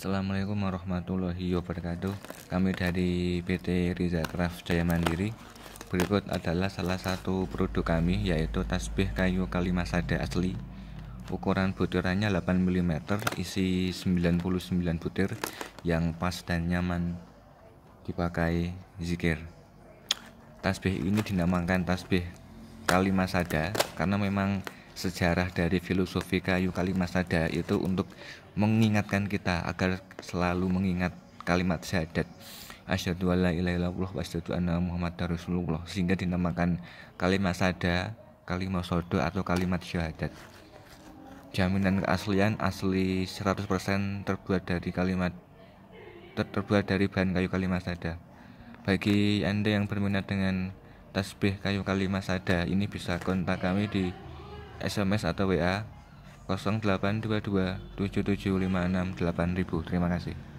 Assalamualaikum warahmatullahi wabarakatuh Kami dari PT Riza Craft Jaya Mandiri Berikut adalah salah satu produk kami yaitu tasbih kayu kalimasada asli Ukuran butirannya 8 mm isi 99 butir yang pas dan nyaman dipakai zikir Tasbih ini dinamakan tasbih kalimasada karena memang sejarah dari filosofi kayu kalimat sada itu untuk mengingatkan kita agar selalu mengingat kalimat syahadat asyhadu alla ilaha illallah wa asyhadu anna muhammadar rasulullah sehingga dinamakan kalimat sada kalimat sodo atau kalimat syahadat jaminan keaslian asli 100% terbuat dari kalimat ter terbuat dari bahan kayu kalimat sada bagi anda yang berminat dengan tasbih kayu kalimat sada ini bisa kontak kami di SMS atau WA 0822 7756 8000. Terima kasih.